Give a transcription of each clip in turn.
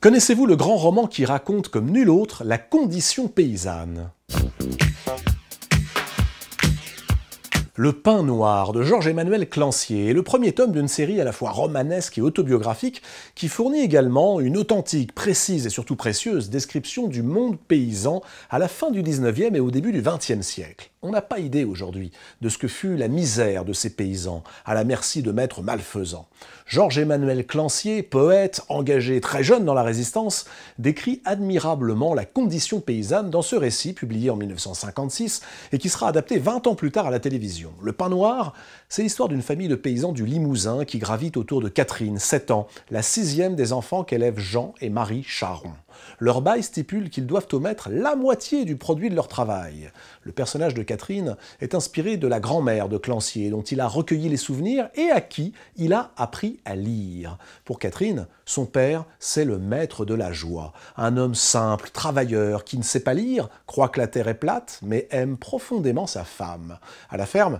Connaissez-vous le grand roman qui raconte comme nul autre la condition paysanne le pain noir de Georges-Emmanuel Clancier est le premier tome d'une série à la fois romanesque et autobiographique qui fournit également une authentique, précise et surtout précieuse description du monde paysan à la fin du 19e et au début du 20e siècle. On n'a pas idée aujourd'hui de ce que fut la misère de ces paysans, à la merci de maîtres malfaisants. Georges-Emmanuel Clancier, poète, engagé très jeune dans la résistance, décrit admirablement la condition paysanne dans ce récit publié en 1956 et qui sera adapté 20 ans plus tard à la télévision. Le pain noir, c'est l'histoire d'une famille de paysans du Limousin qui gravite autour de Catherine, 7 ans, la sixième des enfants qu'élèvent Jean et Marie Charon. Leur bail stipule qu'ils doivent omettre la moitié du produit de leur travail. Le personnage de Catherine est inspiré de la grand-mère de Clancier, dont il a recueilli les souvenirs et à qui il a appris à lire. Pour Catherine, son père, c'est le maître de la joie, un homme simple, travailleur, qui ne sait pas lire, croit que la terre est plate, mais aime profondément sa femme. À la ferme,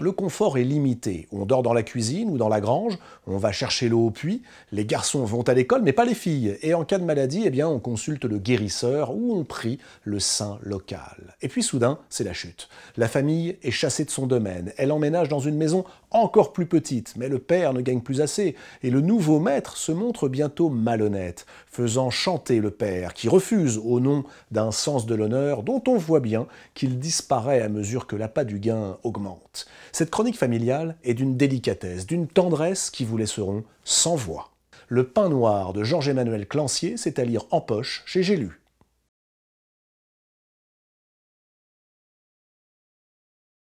Le confort est limité. On dort dans la cuisine ou dans la grange, on va chercher l'eau au puits, les garçons vont à l'école mais pas les filles. Et en cas de maladie, eh bien, on consulte le guérisseur ou on prie le saint local. Et puis soudain, c'est la chute. La famille est chassée de son domaine. Elle emménage dans une maison encore plus petite, mais le père ne gagne plus assez. Et le nouveau maître se montre bientôt malhonnête, faisant chanter le père, qui refuse au nom d'un sens de l'honneur dont on voit bien qu'il disparaît à mesure que l'appât du gain augmente. Cette chronique familiale est d'une délicatesse, d'une tendresse qui vous laisseront sans voix. Le pain noir de Georges-Emmanuel Clancier, c'est à lire en poche chez Gélu.